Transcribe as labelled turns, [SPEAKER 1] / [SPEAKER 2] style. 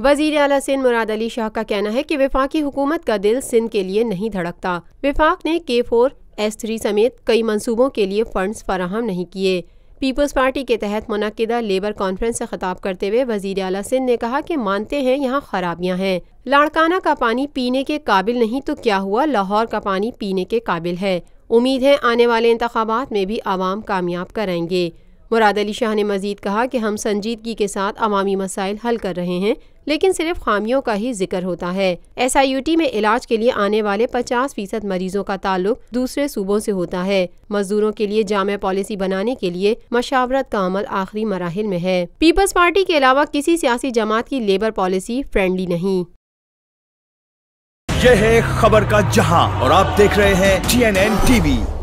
[SPEAKER 1] वजीर अला सिंध मुराद अली शाह का कहना है कि विफाकी हुकूमत का दिल सिंध के लिए नहीं धड़कता विफाक ने के फोर एस थ्री समेत कई मनसूबों के लिए फंड्स फराहम नहीं किए पीपल्स पार्टी के तहत मनदा लेबर कॉन्फ्रेंस से ख़ताब करते हुए वजीर अला सिंह ने कहा कि मानते हैं यहाँ खराबियाँ हैं लाड़काना का पानी पीने के काबिल नहीं तो क्या हुआ लाहौर का पानी पीने के काबिल है उम्मीद है आने वाले इंतबात में भी आवाम कामयाब कराएंगे मुराद अली शाह ने मजीद कहा कि हम संजीदगी के साथ अवामी मसाइल हल कर रहे हैं लेकिन सिर्फ खामियों का ही जिक्र होता है एस आई यू टी में इलाज के लिए आने वाले पचास फीसद मरीजों का ताल्लुक दूसरे सूबों से होता है मजदूरों के लिए जाम पॉलिसी बनाने के लिए मशावरत का अमल आखिरी मराहल में है पीपल्स पार्टी के अलावा किसी सियासी जमात की लेबर पॉलिसी फ्रेंडली नहीं
[SPEAKER 2] यह है खबर का जहां और आप देख रहे हैं टी एन एन टीवी